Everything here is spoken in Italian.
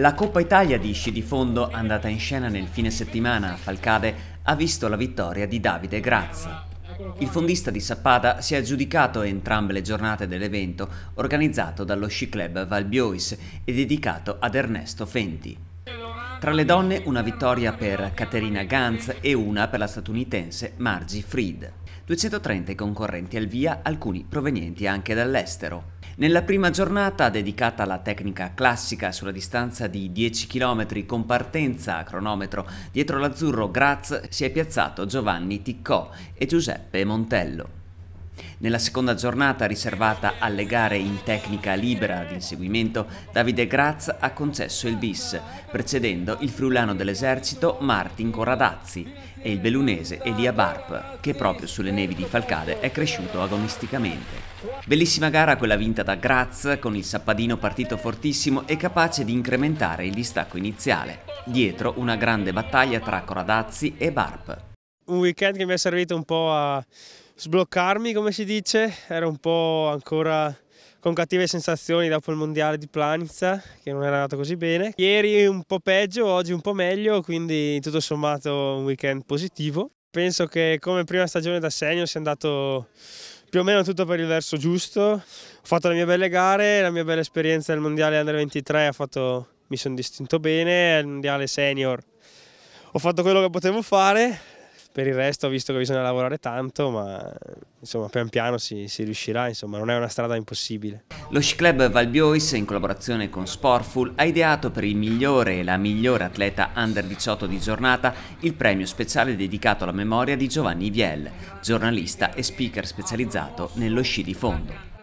La Coppa Italia di sci di fondo, andata in scena nel fine settimana a Falcade, ha visto la vittoria di Davide Grazia. Il fondista di Sappada si è aggiudicato entrambe le giornate dell'evento organizzato dallo sci club Valbiois e dedicato ad Ernesto Fenti. Tra le donne una vittoria per Caterina Gantz e una per la statunitense Margie Fried. 230 concorrenti al via, alcuni provenienti anche dall'estero. Nella prima giornata, dedicata alla tecnica classica sulla distanza di 10 km con partenza a cronometro, dietro l'azzurro Graz si è piazzato Giovanni Ticcò e Giuseppe Montello. Nella seconda giornata riservata alle gare in tecnica libera di inseguimento, Davide Graz ha concesso il bis, precedendo il friulano dell'esercito Martin Corradazzi e il belunese Elia Barp, che proprio sulle nevi di Falcade è cresciuto agonisticamente. Bellissima gara quella vinta da Graz, con il sappadino partito fortissimo e capace di incrementare il distacco iniziale. Dietro una grande battaglia tra Corradazzi e Barp. Un weekend che mi è servito un po' a sbloccarmi, come si dice. Ero un po' ancora con cattive sensazioni dopo il mondiale di Planica, che non era andato così bene. Ieri un po' peggio, oggi un po' meglio, quindi tutto sommato un weekend positivo. Penso che come prima stagione da segno sia andato più o meno tutto per il verso giusto. Ho fatto le mie belle gare, la mia bella esperienza nel mondiale Under 23 fatto, mi sono distinto bene, al mondiale senior ho fatto quello che potevo fare, per il resto ho visto che bisogna lavorare tanto, ma insomma pian piano si, si riuscirà, insomma non è una strada impossibile. Lo sci club Valbiois in collaborazione con Sportful ha ideato per il migliore e la migliore atleta under 18 di giornata il premio speciale dedicato alla memoria di Giovanni Viel, giornalista e speaker specializzato nello sci di fondo.